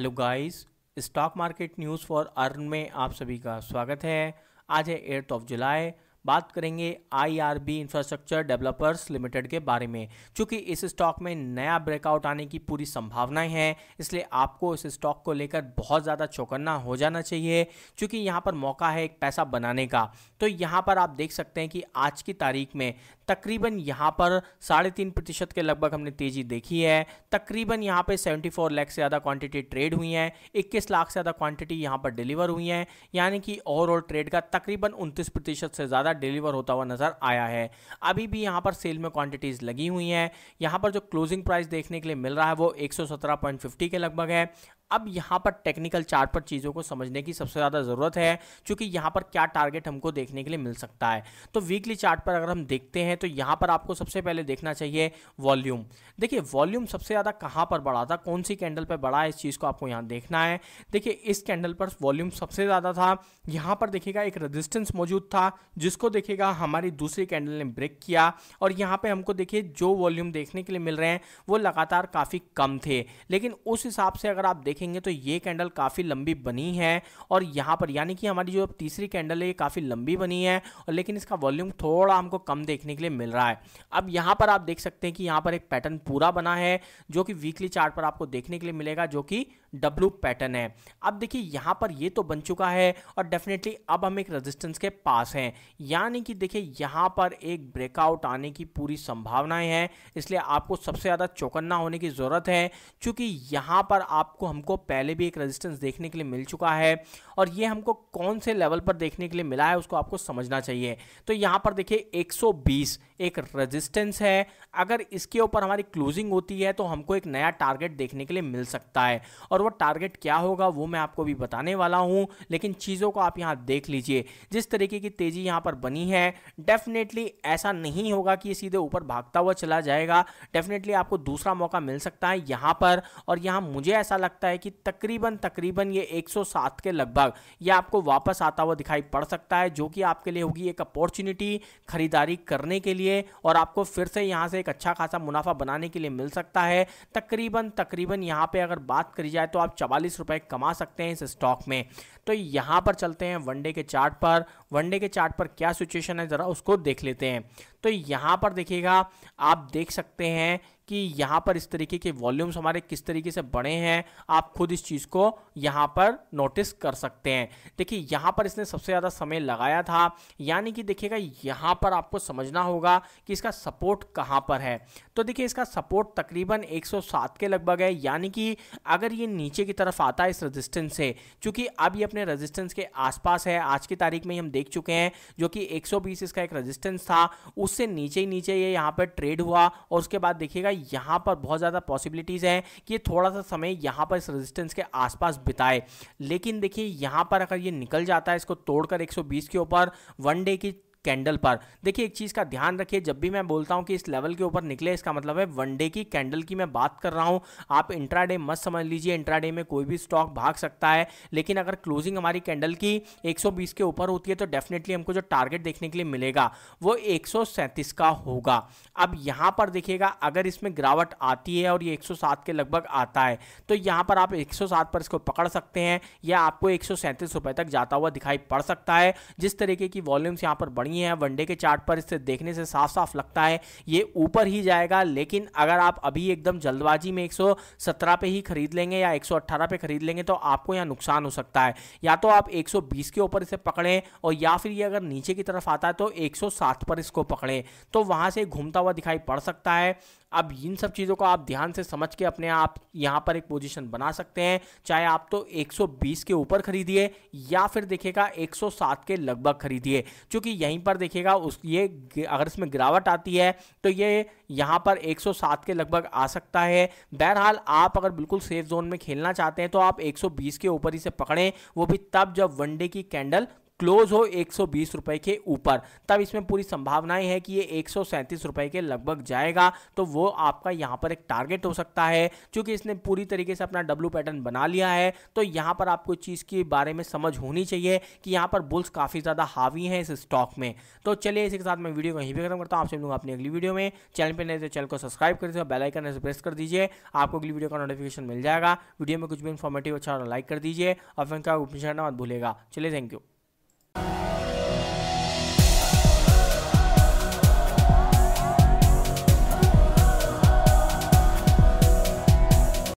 hello guys stock market news for earn में आप सभी का स्वागत है आज है एट ऑफ जुलाई बात करेंगे आईआरबी इंफ्रास्ट्रक्चर डेवलपर्स लिमिटेड के बारे में क्योंकि इस स्टॉक में नया ब्रेकआउट आने की पूरी संभावनाएं हैं इसलिए आपको इस स्टॉक को लेकर बहुत ज़्यादा चौकन्ना हो जाना चाहिए क्योंकि यहाँ पर मौका है एक पैसा बनाने का तो यहाँ पर आप देख सकते हैं कि आज की तारीख में तकरीबन यहाँ पर साढ़े तीन प्रतिशत के लगभग हमने तेजी देखी है तकरीबन यहाँ पे 74 लाख से ज़्यादा क्वांटिटी ट्रेड हुई हैं 21 लाख से ज़्यादा क्वांटिटी यहाँ पर डिलीवर हुई हैं यानी कि ओवरऑल ट्रेड का तकरीबन उनतीस प्रतिशत से ज़्यादा डिलीवर होता हुआ नज़र आया है अभी भी यहाँ पर सेल में क्वान्टिटीज लगी हुई हैं यहाँ पर जो क्लोजिंग प्राइस देखने के लिए मिल रहा है वो एक के लगभग है अब यहाँ पर टेक्निकल चार्ट पर चीज़ों को समझने की सबसे ज़्यादा ज़रूरत है क्योंकि यहाँ पर क्या टारगेट हमको देखने के लिए मिल सकता है तो वीकली चार्ट पर अगर हम देखते हैं तो यहाँ पर आपको सबसे पहले देखना चाहिए वॉल्यूम देखिए वॉल्यूम सबसे ज़्यादा कहाँ पर बढ़ा था कौन सी कैंडल पर बढ़ा है इस चीज़ को आपको यहाँ देखना है देखिए इस कैंडल पर वॉल्यूम सबसे ज़्यादा था यहाँ पर देखिएगा एक रजिस्टेंस मौजूद था जिसको देखिएगा हमारी दूसरी कैंडल ने ब्रेक किया और यहाँ पर हमको देखिए जो वॉल्यूम देखने के लिए मिल रहे हैं वो लगातार काफ़ी कम थे लेकिन उस हिसाब से अगर आप देखें देखेंगे तो ये कैंडल काफ़ी लंबी बनी है और यहाँ पर यानी कि हमारी जो तीसरी कैंडल है ये काफ़ी लंबी बनी है और लेकिन इसका वॉल्यूम थोड़ा हमको कम देखने के लिए मिल रहा है अब यहाँ पर आप देख सकते हैं कि यहाँ पर एक पैटर्न पूरा बना है जो कि वीकली चार्ट पर आपको देखने के लिए मिलेगा जो कि डब्लू पैटर्न है अब देखिए यहाँ पर ये तो बन चुका है और डेफिनेटली अब हम एक रेजिस्टेंस के पास हैं यानी कि देखिए यहाँ पर एक ब्रेकआउट आने की पूरी संभावनाएं हैं इसलिए आपको सबसे ज़्यादा चौकन्ना होने की ज़रूरत है क्योंकि यहाँ पर आपको हमको हमको पहले भी एक रेजिस्टेंस देखने के लिए मिल चुका है और ये हमको कौन से लेवल पर देखने के लिए मिला है उसको आपको समझना चाहिए तो यहाँ पर देखिए 120 एक रेजिस्टेंस है अगर इसके ऊपर हमारी क्लोजिंग होती है तो हमको एक नया टारगेट देखने के लिए मिल सकता है और वह टारगेट क्या होगा वो मैं आपको भी बताने वाला हूँ लेकिन चीज़ों को आप यहाँ देख लीजिए जिस तरीके की तेज़ी यहाँ पर बनी है डेफिनेटली ऐसा नहीं होगा कि ये सीधे ऊपर भागता हुआ चला जाएगा डेफिनेटली आपको दूसरा मौका मिल सकता है यहाँ पर और यहाँ मुझे ऐसा लगता है है कि तकरीबन तकरीबन ये 107 के लगभग ये आपको वापस आता हुआ दिखाई पड़ सकता है जो कि आपके लिए होगी एक अपॉर्चुनिटी खरीदारी करने के लिए और आपको फिर से यहाँ से एक अच्छा खासा मुनाफा बनाने के लिए मिल सकता है तकरीबन तकरीबन यहाँ पर अगर बात करी जाए तो आप चवालीस कमा सकते हैं इस स्टॉक में तो यहाँ पर चलते हैं वनडे के चार्ट पर वनडे के चार्ट पर क्या सिचुएशन है ज़रा उसको देख लेते हैं तो यहाँ पर देखिएगा आप देख सकते हैं कि यहाँ पर इस तरीके के वॉल्यूम्स हमारे किस तरीके से बढ़े हैं आप खुद इस चीज़ को यहाँ पर नोटिस कर सकते हैं देखिए यहाँ पर इसने सबसे ज़्यादा समय लगाया था यानी कि देखिएगा यहाँ पर आपको समझना होगा कि इसका सपोर्ट कहाँ पर है तो देखिए इसका सपोर्ट तकरीबन 107 के लगभग है यानी कि अगर ये नीचे की तरफ आता है इस रजिस्टेंस से चूँकि अब ये अपने रजिस्टेंस के आसपास है आज की तारीख में हम देख चुके हैं जो कि एक इसका एक रजिस्टेंस था उससे नीचे ही नीचे ये यहाँ पर ट्रेड हुआ और उसके बाद देखिएगा यहाँ पर बहुत ज़्यादा पॉसिबिलिटीज़ हैं कि थोड़ा सा समय यहाँ पर इस रेजिस्टेंस के आसपास बिताए लेकिन देखिए यहाँ पर अगर ये निकल जाता है इसको तोड़कर 120 के ऊपर वन डे की कैंडल पर देखिए एक चीज़ का ध्यान रखिए जब भी मैं बोलता हूँ कि इस लेवल के ऊपर निकले इसका मतलब है वनडे की कैंडल की मैं बात कर रहा हूँ आप इंट्राडे मत समझ लीजिए इंट्राडे में कोई भी स्टॉक भाग सकता है लेकिन अगर क्लोजिंग हमारी कैंडल की 120 के ऊपर होती है तो डेफिनेटली हमको जो टारगेट देखने के लिए मिलेगा वो एक का होगा अब यहाँ पर देखिएगा अगर इसमें गिरावट आती है और ये एक के लगभग आता है तो यहाँ पर आप एक पर इसको पकड़ सकते हैं या आपको एक रुपए तक जाता हुआ दिखाई पड़ सकता है जिस तरीके की वॉल्यूम्स यहाँ पर बढ़ी बढ़ी हैं वनडे के चार्ट पर इससे देखने से साफ साफ लगता है ये ऊपर ही जाएगा लेकिन अगर आप अभी एकदम जल्दबाजी में 117 पे ही खरीद लेंगे या 118 पे खरीद लेंगे तो आपको यहाँ नुकसान हो सकता है या तो आप 120 के ऊपर इसे पकड़ें और या फिर ये अगर नीचे की तरफ आता है तो 107 पर इसको पकड़ें तो वहाँ से घूमता हुआ दिखाई पड़ सकता है अब इन सब चीज़ों को आप ध्यान से समझ के अपने आप यहाँ पर एक पोजीशन बना सकते हैं चाहे आप तो 120 के ऊपर खरीदिए या फिर देखिएगा 107 के लगभग खरीदिए क्योंकि यहीं पर देखिएगा उस ये अगर इसमें गिरावट आती है तो ये यहाँ पर 107 के लगभग आ सकता है बहरहाल आप अगर बिल्कुल सेफ जोन में खेलना चाहते हैं तो आप एक के ऊपर ही से पकड़ें वो भी तब जब वनडे की कैंडल क्लोज हो एक रुपए के ऊपर तब इसमें पूरी संभावनाएं हैं कि ये एक रुपए के लगभग जाएगा तो वो आपका यहाँ पर एक टारगेट हो सकता है क्योंकि इसने पूरी तरीके से अपना डब्ल्यू पैटर्न बना लिया है तो यहाँ पर आपको चीज़ के बारे में समझ होनी चाहिए कि यहाँ पर बुल्स काफ़ी ज़्यादा हावी हैं इस स्टॉक में तो चलिए इसी के साथ मैं वीडियो को यहीं भी खत्म करता हूँ आपसे मिलूंगा अपनी अगली वीडियो में चैनल पर नए तो चैनल को सब्सक्राइब कर दीजिए बेलाइकन ऐसे प्रेस कर दीजिए आपको अगली वीडियो का नोटिफिकेशन मिल जाएगा वीडियो में कुछ भी इन्फॉर्मेटिव अच्छा लाइक कर दीजिए और फिर उनका भूलेगा चलिए थैंक यू